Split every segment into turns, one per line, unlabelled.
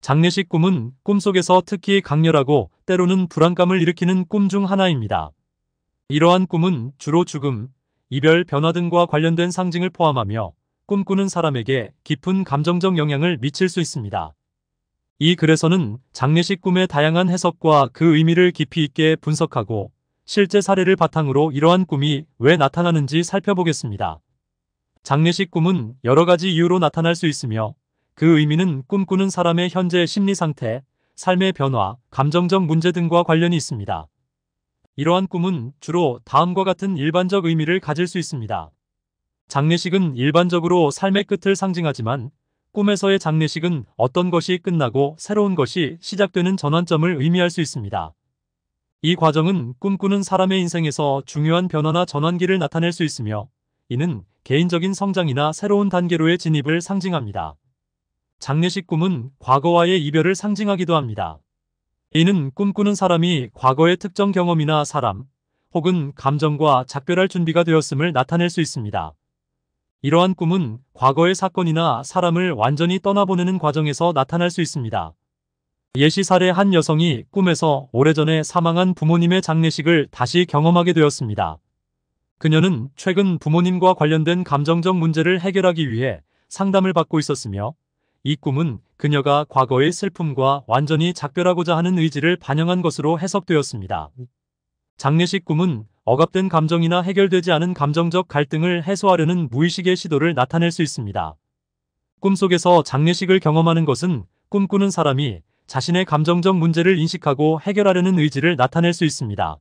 장례식 꿈은 꿈속에서 특히 강렬하고 때로는 불안감을 일으키는 꿈 중 하나입니다. 이러한 꿈은 주로 죽음, 이별, 변화 등과 관련된 상징을 포함하며 꿈꾸는 사람에게 깊은 감정적 영향을 미칠 수 있습니다. 이 글에서는 장례식 꿈의 다양한 해석과 그 의미를 깊이 있게 분석하고 실제 사례를 바탕으로 이러한 꿈이 왜 나타나는지 살펴보겠습니다. 장례식 꿈은 여러 가지 이유로 나타날 수 있으며 그 의미는 꿈꾸는 사람의 현재 심리 상태, 삶의 변화, 감정적 문제 등과 관련이 있습니다. 이러한 꿈은 주로 다음과 같은 일반적 의미를 가질 수 있습니다. 장례식은 일반적으로 삶의 끝을 상징하지만 꿈에서의 장례식은 어떤 것이 끝나고 새로운 것이 시작되는 전환점을 의미할 수 있습니다. 이 과정은 꿈꾸는 사람의 인생에서 중요한 변화나 전환기를 나타낼 수 있으며 이는 개인적인 성장이나 새로운 단계로의 진입을 상징합니다. 장례식 꿈은 과거와의 이별을 상징하기도 합니다. 이는 꿈꾸는 사람이 과거의 특정 경험이나 사람 혹은 감정과 작별할 준비가 되었음을 나타낼 수 있습니다. 이러한 꿈은 과거의 사건이나 사람을 완전히 떠나보내는 과정에서 나타날 수 있습니다. 예시 사례 한 여성이 꿈에서 오래전에 사망한 부모님의 장례식을 다시 경험하게 되었습니다. 그녀는 최근 부모님과 관련된 감정적 문제를 해결하기 위해 상담을 받고 있었으며 이 꿈은 그녀가 과거의 슬픔과 완전히 작별하고자 하는 의지를 반영한 것으로 해석되었습니다. 장례식 꿈은 억압된 감정이나 해결되지 않은 감정적 갈등을 해소하려는 무의식의 시도를 나타낼 수 있습니다. 꿈속에서 장례식을 경험하는 것은 꿈꾸는 사람이 자신의 감정적 문제를 인식하고 해결하려는 의지를 나타낼 수 있습니다.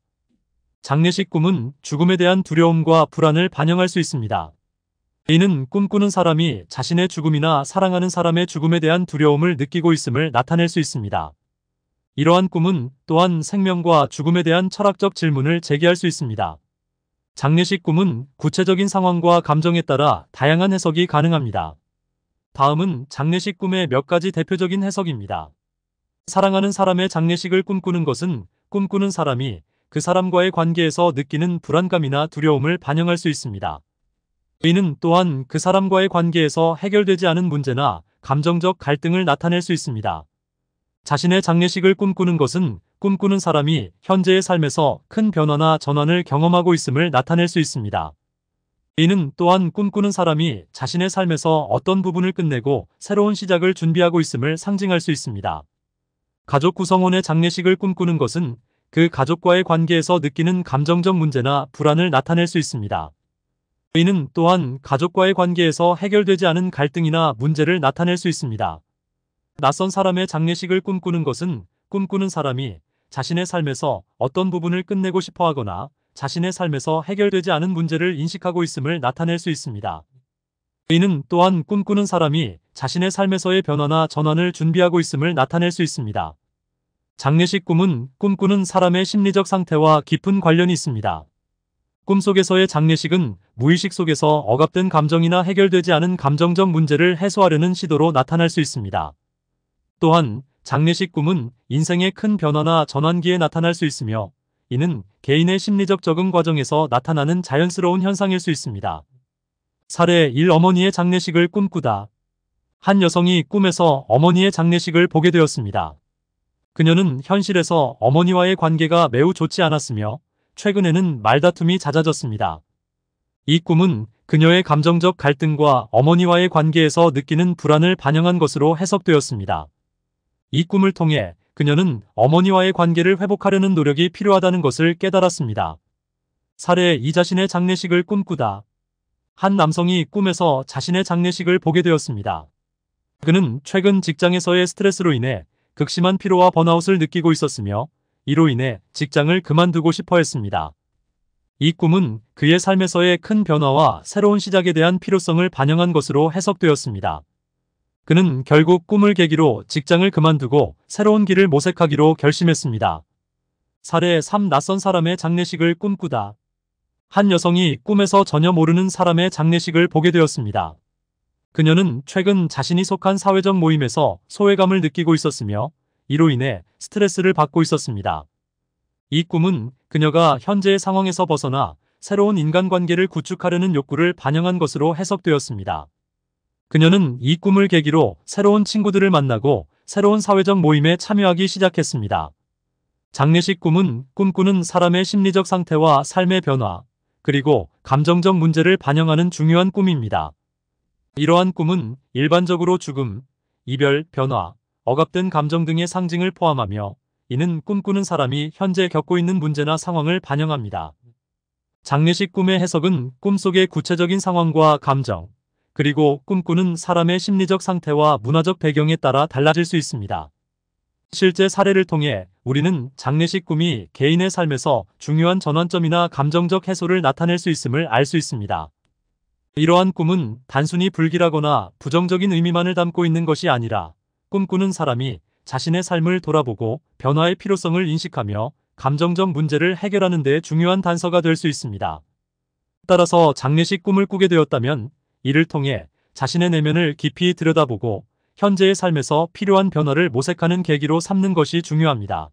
장례식 꿈은 죽음에 대한 두려움과 불안을 반영할 수 있습니다. 이는 꿈꾸는 사람이 자신의 죽음이나 사랑하는 사람의 죽음에 대한 두려움을 느끼고 있음을 나타낼 수 있습니다. 이러한 꿈은 또한 생명과 죽음에 대한 철학적 질문을 제기할 수 있습니다. 장례식 꿈은 구체적인 상황과 감정에 따라 다양한 해석이 가능합니다. 다음은 장례식 꿈의 몇 가지 대표적인 해석입니다. 사랑하는 사람의 장례식을 꿈꾸는 것은 꿈꾸는 사람이 그 사람과의 관계에서 느끼는 불안감이나 두려움을 반영할 수 있습니다. 의는 또한 그 사람과의 관계에서 해결되지 않은 문제나 감정적 갈등을 나타낼 수 있습니다. 자신의 장례식을 꿈꾸는 것은 꿈꾸는 사람이 현재의 삶에서 큰 변화나 전환을 경험하고 있음을 나타낼 수 있습니다. 이는 또한 꿈꾸는 사람이 자신의 삶에서 어떤 부분을 끝내고 새로운 시작을 준비하고 있음을 상징할 수 있습니다. 가족 구성원의 장례식을 꿈꾸는 것은 그 가족과의 관계에서 느끼는 감정적 문제나 불안을 나타낼 수 있습니다. 이는 또한 가족과의 관계에서 해결되지 않은 갈등이나 문제를 나타낼 수 있습니다. 낯선 사람의 장례식을 꿈꾸는 것은 꿈꾸는 사람이 자신의 삶에서 어떤 부분을 끝내고 싶어 하거나 자신의 삶에서 해결되지 않은 문제를 인식하고 있음을 나타낼 수 있습니다. 이는 또한 꿈꾸는 사람이 자신의 삶에서의 변화나 전환을 준비하고 있음을 나타낼 수 있습니다. 장례식 꿈은 꿈꾸는 사람의 심리적 상태와 깊은 관련이 있습니다. 꿈속에서의 장례식은 무의식 속에서 억압된 감정이나 해결되지 않은 감정적 문제를 해소하려는 시도로 나타날 수 있습니다. 또한 장례식 꿈은 인생의 큰 변화나 전환기에 나타날 수 있으며 이는 개인의 심리적 적응 과정에서 나타나는 자연스러운 현상일 수 있습니다. 사례 1 어머니의 장례식을 꿈꾸다 한 여성이 꿈에서 어머니의 장례식을 보게 되었습니다. 그녀는 현실에서 어머니와의 관계가 매우 좋지 않았으며 최근에는 말다툼이 잦아졌습니다. 이 꿈은 그녀의 감정적 갈등과 어머니와의 관계에서 느끼는 불안을 반영한 것으로 해석되었습니다. 이 꿈을 통해 그녀는 어머니와의 관계를 회복하려는 노력이 필요하다는 것을 깨달았습니다. 사례 이 자신의 장례식을 꿈꾸다 한 남성이 꿈에서 자신의 장례식을 보게 되었습니다. 그는 최근 직장에서의 스트레스로 인해 극심한 피로와 번아웃을 느끼고 있었으며 이로 인해 직장을 그만두고 싶어 했습니다. 이 꿈은 그의 삶에서의 큰 변화와 새로운 시작에 대한 필요성을 반영한 것으로 해석되었습니다. 그는 결국 꿈을 계기로 직장을 그만두고 새로운 길을 모색하기로 결심했습니다. 사례 3 낯선 사람의 장례식을 꿈꾸다 한 여성이 꿈에서 전혀 모르는 사람의 장례식을 보게 되었습니다. 그녀는 최근 자신이 속한 사회적 모임에서 소외감을 느끼고 있었으며 이로 인해 스트레스를 받고 있었습니다. 이 꿈은 그녀가 현재의 상황에서 벗어나 새로운 인간관계를 구축하려는 욕구를 반영한 것으로 해석되었습니다. 그녀는 이 꿈을 계기로 새로운 친구들을 만나고 새로운 사회적 모임에 참여하기 시작했습니다. 장례식 꿈은 꿈꾸는 사람의 심리적 상태와 삶의 변화, 그리고 감정적 문제를 반영하는 중요한 꿈입니다. 이러한 꿈은 일반적으로 죽음, 이별, 변화, 억압된 감정 등의 상징을 포함하며 이는 꿈꾸는 사람이 현재 겪고 있는 문제나 상황을 반영합니다. 장례식 꿈의 해석은 꿈속의 구체적인 상황과 감정, 그리고 꿈꾸는 사람의 심리적 상태와 문화적 배경에 따라 달라질 수 있습니다. 실제 사례를 통해 우리는 장례식 꿈이 개인의 삶에서 중요한 전환점이나 감정적 해소를 나타낼 수 있음을 알 수 있습니다. 이러한 꿈은 단순히 불길하거나 부정적인 의미만을 담고 있는 것이 아니라 꿈꾸는 사람이 자신의 삶을 돌아보고 변화의 필요성을 인식하며 감정적 문제를 해결하는 데 중요한 단서가 될 수 있습니다. 따라서 장례식 꿈을 꾸게 되었다면 이를 통해 자신의 내면을 깊이 들여다보고 현재의 삶에서 필요한 변화를 모색하는 계기로 삼는 것이 중요합니다.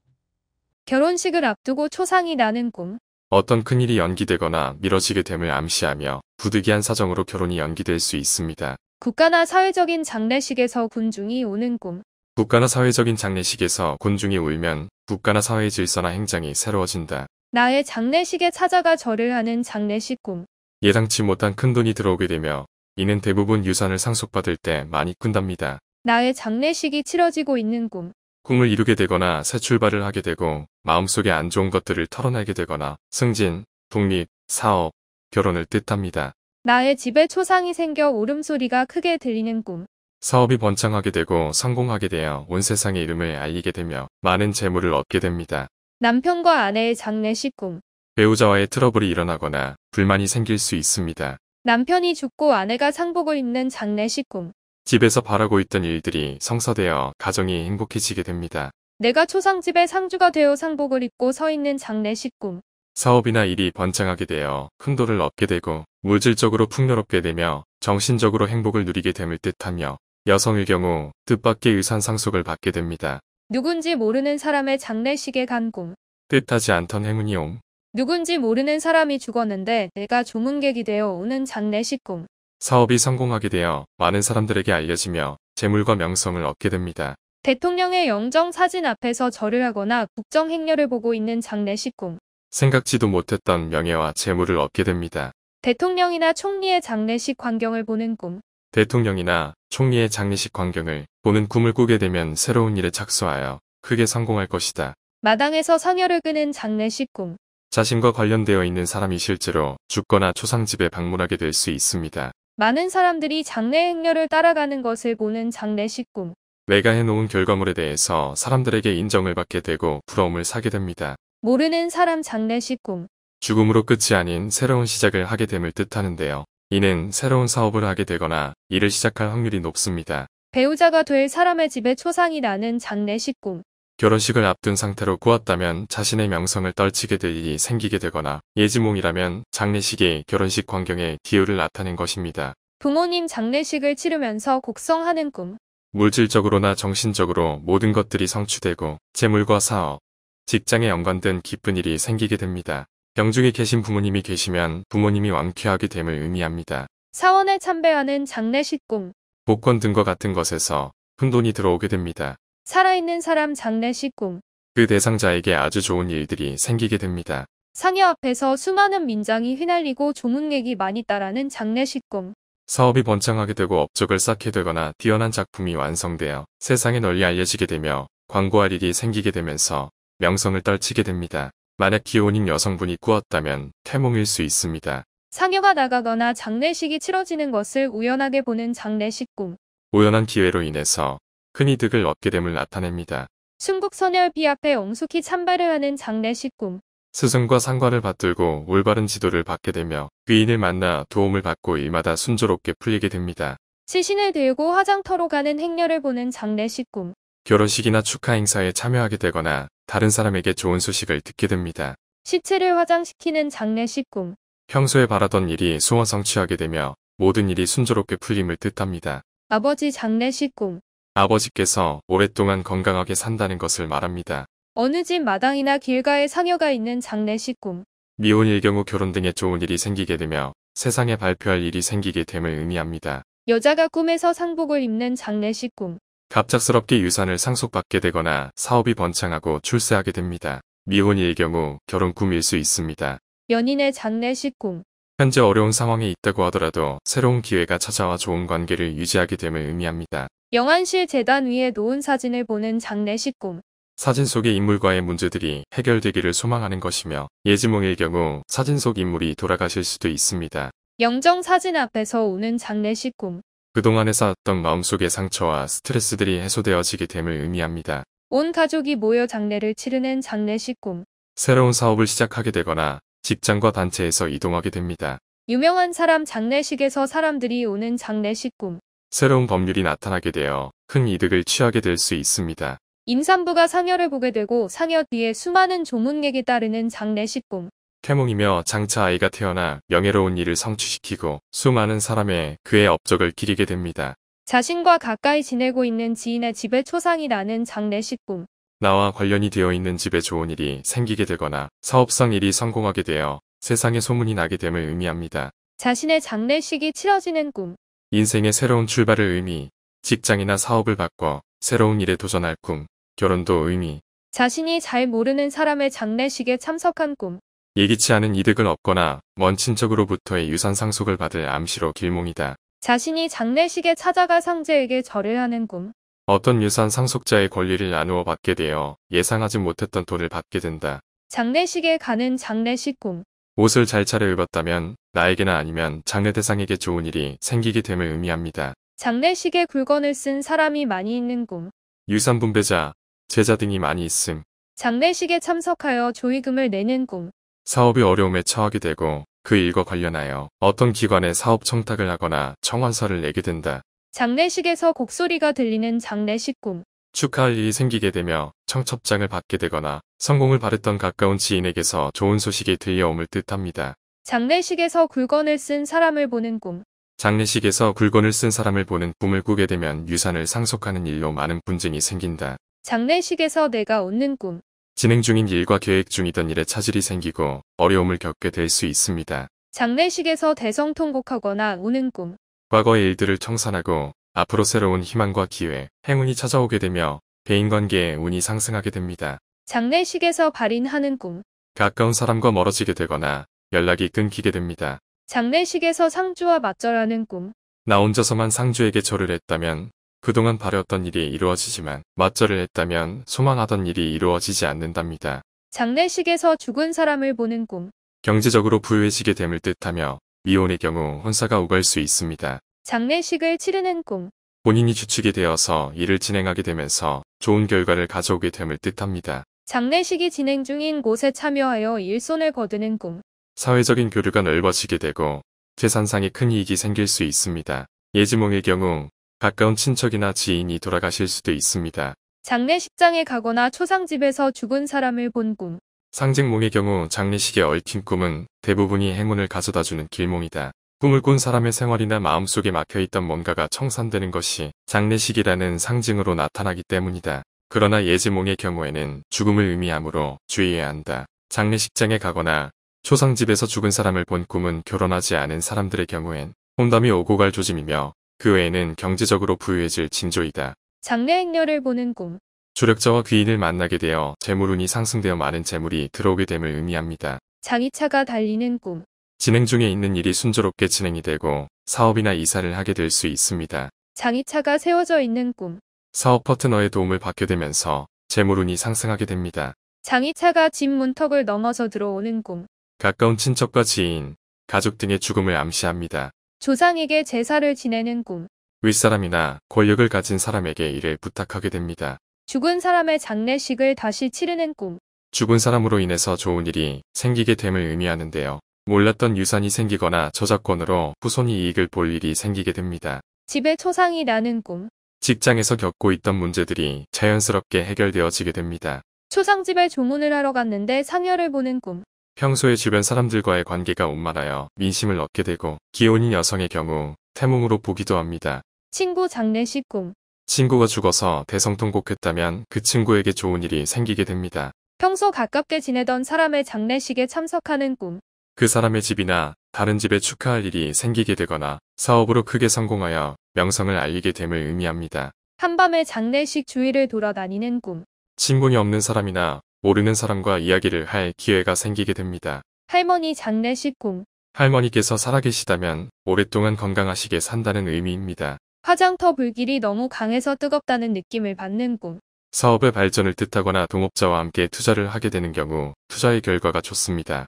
결혼식을 앞두고 초상이 나는 꿈
어떤 큰일이 연기되거나 미뤄지게 됨을 암시하며 부득이한 사정으로 결혼이 연기될 수 있습니다.
국가나 사회적인 장례식에서 군중이 우는 꿈.
국가나 사회적인 장례식에서 군중이 울면 국가나 사회의 질서나 행정이 새로워진다.
나의 장례식에 찾아가 절을 하는 장례식 꿈.
예상치 못한 큰돈이 들어오게 되며 이는 대부분 유산을 상속받을 때 많이 꾼답니다.
나의 장례식이 치러지고 있는 꿈.
꿈을 이루게 되거나 새 출발을 하게 되고 마음속에 안 좋은 것들을 털어내게 되거나 승진, 독립, 사업, 결혼을 뜻합니다.
나의 집에 초상이 생겨 울음소리가 크게 들리는 꿈.
사업이 번창하게 되고 성공하게 되어 온세상의 이름을 알리게 되며 많은 재물을 얻게 됩니다.
남편과 아내의 장례식 꿈.
배우자와의 트러블이 일어나거나 불만이 생길 수 있습니다.
남편이 죽고 아내가 상복을 입는 장례식 꿈.
집에서 바라고 있던 일들이 성사되어 가정이 행복해지게 됩니다.
내가 초상집에 상주가 되어 상복을 입고 서 있는 장례식 꿈.
사업이나 일이 번창하게 되어 큰 돈을 얻게 되고 물질적으로 풍요롭게 되며 정신적으로 행복을 누리게 됨을 뜻하며 여성의 경우 뜻밖의 유산 상속을 받게 됩니다.
누군지 모르는 사람의 장례식에 간 꿈.
뜻하지 않던 행운이 옴.
누군지 모르는 사람이 죽었는데 내가 조문객이 되어 오는 장례식 꿈.
사업이 성공하게 되어 많은 사람들에게 알려지며 재물과 명성을 얻게 됩니다.
대통령의 영정 사진 앞에서 절을 하거나 국정 행렬을 보고 있는 장례식 꿈.
생각지도 못했던 명예와 재물을 얻게 됩니다.
대통령이나 총리의 장례식 광경을 보는 꿈.
대통령이나 총리의 장례식 광경을 보는 꿈을 꾸게 되면 새로운 일에 착수하여 크게 성공할 것이다.
마당에서 상여를 끄는 장례식 꿈.
자신과 관련되어 있는 사람이 실제로 죽거나 초상집에 방문하게 될 수 있습니다.
많은 사람들이 장례 행렬을 따라가는 것을 보는 장례식 꿈.
내가 해놓은 결과물에 대해서 사람들에게 인정을 받게 되고 부러움을 사게 됩니다.
모르는 사람 장례식 꿈.
죽음으로 끝이 아닌 새로운 시작을 하게 됨을 뜻하는데요. 이는 새로운 사업을 하게 되거나 일을 시작할 확률이 높습니다.
배우자가 될 사람의 집에 초상이나는 장례식 꿈.
결혼식을 앞둔 상태로 꾸었다면 자신의 명성을 떨치게 될 일이 생기게 되거나 예지몽이라면 장례식이 결혼식 광경에 기후를 나타낸 것입니다.
부모님 장례식을 치르면서 곡성하는 꿈.
물질적으로나 정신적으로 모든 것들이 성취되고 재물과 사업, 직장에 연관된 기쁜 일이 생기게 됩니다. 병중에 계신 부모님이 계시면 부모님이 완쾌하게 됨을 의미합니다.
사원에 참배하는 장례식 공
복권 등과 같은 것에서 푼돈이 들어오게 됩니다.
살아있는 사람 장례식 공그
대상자에게 아주 좋은 일들이 생기게 됩니다.
상여 앞에서 수많은 민장이 휘날리고 조문객이 많이 따라는 장례식 공
사업이 번창하게 되고 업적을 쌓게 되거나 뛰어난 작품이 완성되어 세상에 널리 알려지게 되며 광고할 일이 생기게 되면서 명성을 떨치게 됩니다. 만약 기혼인 여성분이 꾸었다면 태몽일 수 있습니다.
상여가 나가거나 장례식이 치러지는 것을 우연하게 보는 장례식 꿈.
우연한 기회로 인해서 큰 이득을 얻게 됨을 나타냅니다.
순국선열비 앞에 엉숙히 찬발을 하는 장례식 꿈.
스승과 상관을 받들고 올바른 지도를 받게 되며 귀인을 만나 도움을 받고 이마다 순조롭게 풀리게 됩니다.
시신을 들고 화장터로 가는 행렬을 보는 장례식 꿈.
결혼식이나 축하 행사에 참여하게 되거나 다른 사람에게 좋은 소식을 듣게 됩니다.
시체를 화장시키는 장례식 꿈.
평소에 바라던 일이 소원성취하게 되며 모든 일이 순조롭게 풀림을 뜻합니다.
아버지 장례식 꿈.
아버지께서 오랫동안 건강하게 산다는 것을 말합니다.
어느 집 마당이나 길가에 상여가 있는 장례식 꿈.
미혼일 경우 결혼 등의 좋은 일이 생기게 되며 세상에 발표할 일이 생기게 됨을 의미합니다.
여자가 꿈에서 상복을 입는 장례식 꿈.
갑작스럽게 유산을 상속받게 되거나 사업이 번창하고 출세하게 됩니다. 미혼일 경우 결혼 꿈일 수 있습니다.
연인의 장례식 꿈
현재 어려운 상황에 있다고 하더라도 새로운 기회가 찾아와 좋은 관계를 유지하게 됨을 의미합니다.
영안실 재단 위에 놓은 사진을 보는 장례식 꿈
사진 속의 인물과의 문제들이 해결되기를 소망하는 것이며 예지몽일 경우 사진 속 인물이 돌아가실 수도 있습니다.
영정 사진 앞에서 우는 장례식 꿈
그동안에 쌓았던 마음속의 상처와 스트레스들이 해소되어지게 됨을 의미합니다.
온 가족이 모여 장례를 치르는 장례식 꿈.
새로운 사업을 시작하게 되거나 직장과 단체에서 이동하게 됩니다.
유명한 사람 장례식에서 사람들이 오는 장례식 꿈.
새로운 법률이 나타나게 되어 큰 이득을 취하게 될 수 있습니다.
임산부가 상여를 보게 되고 상여 뒤에 수많은 조문객이 따르는 장례식 꿈.
태몽이며 장차 아이가 태어나 명예로운 일을 성취시키고 수많은 사람의 그의 업적을 기리게 됩니다.
자신과 가까이 지내고 있는 지인의 집에 초상이 나는 장례식 꿈.
나와 관련이 되어 있는 집에 좋은 일이 생기게 되거나 사업상 일이 성공하게 되어 세상에 소문이 나게 됨을 의미합니다.
자신의 장례식이 치러지는 꿈.
인생의 새로운 출발을 의미, 직장이나 사업을 바꿔 새로운 일에 도전할 꿈, 결혼도 의미.
자신이 잘 모르는 사람의 장례식에 참석한 꿈.
예기치 않은 이득을 얻거나 먼 친척으로부터의 유산 상속을 받을 암시로 길몽이다.
자신이 장례식에 찾아가 상제에게 절을 하는 꿈.
어떤 유산 상속자의 권리를 나누어 받게 되어 예상하지 못했던 돈을 받게 된다.
장례식에 가는 장례식 꿈.
옷을 잘 차려 입었다면 나에게나 아니면 장례 대상에게 좋은 일이 생기게 됨을 의미합니다.
장례식에 굴건을 쓴 사람이 많이 있는 꿈.
유산 분배자, 제자 등이 많이 있음.
장례식에 참석하여 조의금을 내는 꿈.
사업이 어려움에 처하게 되고 그 일과 관련하여 어떤 기관에 사업 청탁을 하거나 청원서를 내게 된다.
장례식에서 곡소리가 들리는 장례식 꿈.
축하할 일이 생기게 되며 청첩장을 받게 되거나 성공을 바랬던 가까운 지인에게서 좋은 소식이 들려옴을 뜻합니다.
장례식에서 굴건을 쓴 사람을 보는 꿈.
장례식에서 굴건을 쓴 사람을 보는 꿈을 꾸게 되면 유산을 상속하는 일로 많은 분쟁이 생긴다.
장례식에서 내가 웃는 꿈.
진행 중인 일과 계획 중이던 일에 차질이 생기고 어려움을 겪게 될 수 있습니다.
장례식에서 대성통곡하거나 우는 꿈.
과거의 일들을 청산하고 앞으로 새로운 희망과 기회, 행운이 찾아오게 되며 배인관계에 운이 상승하게 됩니다.
장례식에서 발인하는 꿈.
가까운 사람과 멀어지게 되거나 연락이 끊기게 됩니다.
장례식에서 상주와 맞절하는 꿈.
나 혼자서만 상주에게 절을 했다면 그동안 바랬던 일이 이루어지지만 맞절을 했다면 소망하던 일이 이루어지지 않는답니다.
장례식에서 죽은 사람을 보는 꿈.
경제적으로 부유해지게 됨을 뜻하며 미혼의 경우 혼사가 오갈 수 있습니다.
장례식을 치르는 꿈.
본인이 주축이 되어서 일을 진행하게 되면서 좋은 결과를 가져오게 됨을 뜻합니다.
장례식이 진행 중인 곳에 참여하여 일손을 거두는 꿈.
사회적인 교류가 넓어지게 되고 재산상의 큰 이익이 생길 수 있습니다. 예지몽의 경우 가까운 친척이나 지인이 돌아가실 수도 있습니다.
장례식장에 가거나 초상집에서 죽은 사람을 본 꿈.
상징몽의 경우 장례식에 얽힌 꿈은 대부분이 행운을 가져다주는 길몽이다. 꿈을 꾼 사람의 생활이나 마음속에 막혀있던 뭔가가 청산되는 것이 장례식이라는 상징으로 나타나기 때문이다. 그러나 예지몽의 경우에는 죽음을 의미하므로 주의해야 한다. 장례식장에 가거나 초상집에서 죽은 사람을 본 꿈은 결혼하지 않은 사람들의 경우엔 혼담이 오고 갈 조짐이며 그외에는 경제적으로 부유해질 징조이다.
장래 행렬을 보는 꿈.
조력자와 귀인을 만나게 되어 재물운이 상승되어 많은 재물이 들어오게 됨을 의미합니다.
장이차가 달리는 꿈.
진행 중에 있는 일이 순조롭게 진행이 되고 사업이나 이사를 하게 될 수 있습니다.
장이차가 세워져 있는 꿈.
사업 파트너의 도움을 받게 되면서 재물운이 상승하게 됩니다.
장이차가 집 문턱을 넘어서 들어오는 꿈.
가까운 친척과 지인, 가족 등의 죽음을 암시합니다.
조상에게 제사를 지내는 꿈.
윗사람이나 권력을 가진 사람에게 일을 부탁하게 됩니다.
죽은 사람의 장례식을 다시 치르는 꿈.
죽은 사람으로 인해서 좋은 일이 생기게 됨을 의미하는데요. 몰랐던 유산이 생기거나 저작권으로 후손이 이익을 볼 일이 생기게 됩니다.
집에 초상이 나는 꿈.
직장에서 겪고 있던 문제들이 자연스럽게 해결되어지게 됩니다.
초상집에 조문을 하러 갔는데 상여를 보는 꿈.
평소에 주변 사람들과의 관계가 온만하여 민심을 얻게 되고 기혼인 여성의 경우 태몽으로 보기도 합니다.
친구 장례식 꿈
친구가 죽어서 대성통곡했다면 그 친구에게 좋은 일이 생기게 됩니다.
평소 가깝게 지내던 사람의 장례식에 참석하는 꿈.
그 사람의 집이나 다른 집에 축하할 일이 생기게 되거나 사업으로 크게 성공하여 명성을 알리게 됨을 의미합니다.
한밤의 장례식 주위를 돌아다니는 꿈.
친분이 없는 사람이나 모르는 사람과 이야기를 할 기회가 생기게 됩니다.
할머니 장례식 꿈.
할머니께서 살아계시다면 오랫동안 건강하시게 산다는 의미입니다.
화장터 불길이 너무 강해서 뜨겁다는 느낌을 받는 꿈.
사업의 발전을 뜻하거나 동업자와 함께 투자를 하게 되는 경우 투자의 결과가 좋습니다.